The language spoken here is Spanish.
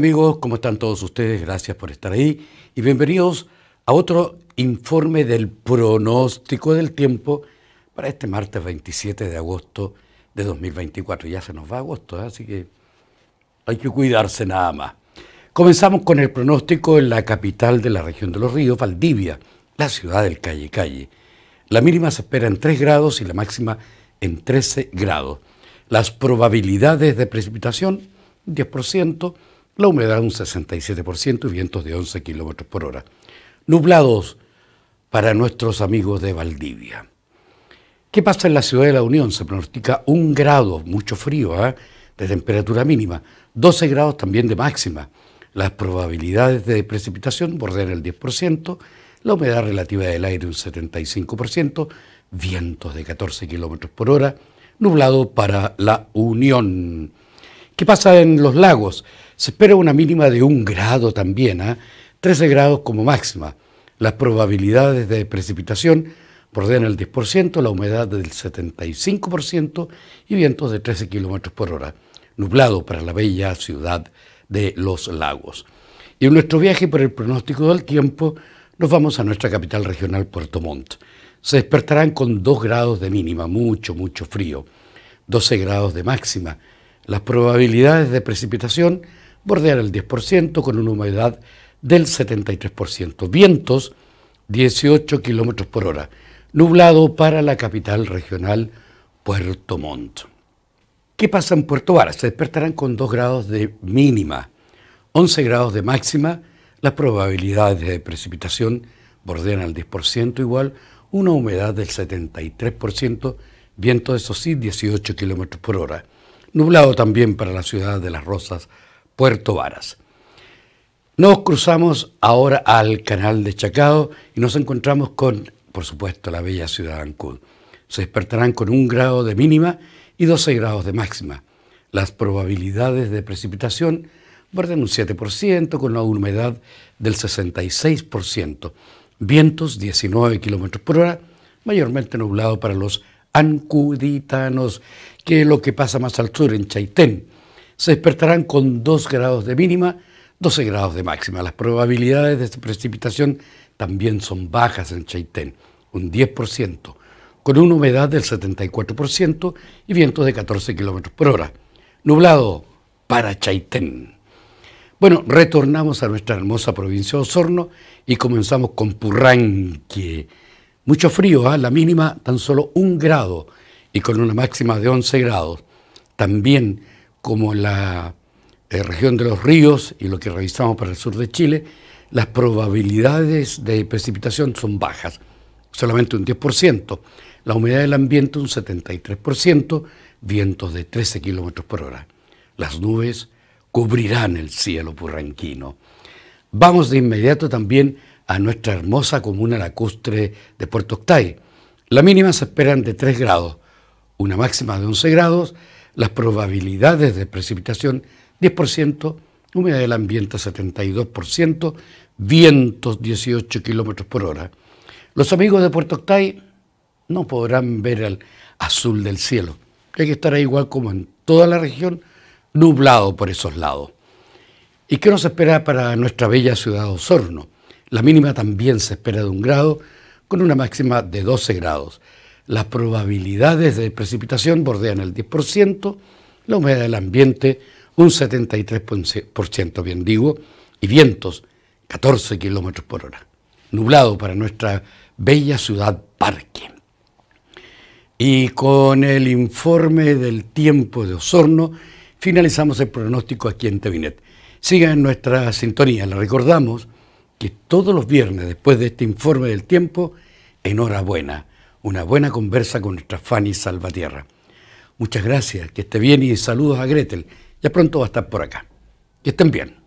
amigos, ¿cómo están todos ustedes? Gracias por estar ahí y bienvenidos a otro informe del pronóstico del tiempo para este martes 27 de agosto de 2024. Ya se nos va agosto, ¿eh? así que hay que cuidarse nada más. Comenzamos con el pronóstico en la capital de la región de los ríos, Valdivia, la ciudad del Calle Calle. La mínima se espera en 3 grados y la máxima en 13 grados. Las probabilidades de precipitación, 10%, la humedad un 67% y vientos de 11 kilómetros por hora. Nublados para nuestros amigos de Valdivia. ¿Qué pasa en la ciudad de la Unión? Se pronostica un grado, mucho frío, ¿ah? de temperatura mínima, 12 grados también de máxima. Las probabilidades de precipitación bordean el 10%, la humedad relativa del aire un 75%, vientos de 14 kilómetros por hora, nublado para la Unión. ¿Qué pasa en los lagos? Se espera una mínima de un grado también, 13 ¿ah? grados como máxima. Las probabilidades de precipitación bordean el 10%, la humedad del 75% y vientos de 13 kilómetros por hora. Nublado para la bella ciudad de Los Lagos. Y en nuestro viaje por el pronóstico del tiempo, nos vamos a nuestra capital regional, Puerto Montt. Se despertarán con 2 grados de mínima, mucho, mucho frío. 12 grados de máxima las probabilidades de precipitación bordean el 10% con una humedad del 73%. Vientos 18 km por hora. Nublado para la capital regional Puerto Montt. ¿Qué pasa en Puerto Vara? Se despertarán con 2 grados de mínima, 11 grados de máxima. Las probabilidades de precipitación bordean al 10% igual, una humedad del 73%, Vientos, eso sí 18 km por hora nublado también para la ciudad de Las Rosas, Puerto Varas. Nos cruzamos ahora al canal de Chacao y nos encontramos con, por supuesto, la bella ciudad de Ancud. Se despertarán con un grado de mínima y 12 grados de máxima. Las probabilidades de precipitación guardan un 7% con una humedad del 66%. Vientos 19 km por hora, mayormente nublado para los ancuditanos, que es lo que pasa más al sur, en Chaitén. Se despertarán con 2 grados de mínima, 12 grados de máxima. Las probabilidades de precipitación también son bajas en Chaitén, un 10%, con una humedad del 74% y vientos de 14 km por hora. Nublado para Chaitén. Bueno, retornamos a nuestra hermosa provincia de Osorno y comenzamos con Purranque mucho frío, ¿ah? la mínima tan solo un grado y con una máxima de 11 grados. También como la eh, región de los ríos y lo que revisamos para el sur de Chile, las probabilidades de precipitación son bajas, solamente un 10%. La humedad del ambiente un 73%, vientos de 13 kilómetros por hora. Las nubes cubrirán el cielo purranquino. Vamos de inmediato también a nuestra hermosa comuna lacustre de Puerto Octay. La mínima se esperan de 3 grados, una máxima de 11 grados, las probabilidades de precipitación 10%, humedad del ambiente 72%, vientos 18 kilómetros por hora. Los amigos de Puerto Octay no podrán ver el azul del cielo. Hay que estar igual como en toda la región, nublado por esos lados. ¿Y qué nos espera para nuestra bella ciudad Osorno? La mínima también se espera de un grado, con una máxima de 12 grados. Las probabilidades de precipitación bordean el 10%, la humedad del ambiente un 73%, bien digo, y vientos 14 kilómetros por hora. Nublado para nuestra bella ciudad Parque. Y con el informe del tiempo de Osorno, finalizamos el pronóstico aquí en Tevinet. Sigan nuestra sintonía, la recordamos, que todos los viernes, después de este informe del tiempo, enhorabuena, una buena conversa con nuestra Fanny Salvatierra. Muchas gracias, que esté bien y saludos a Gretel. Ya pronto va a estar por acá. Que estén bien.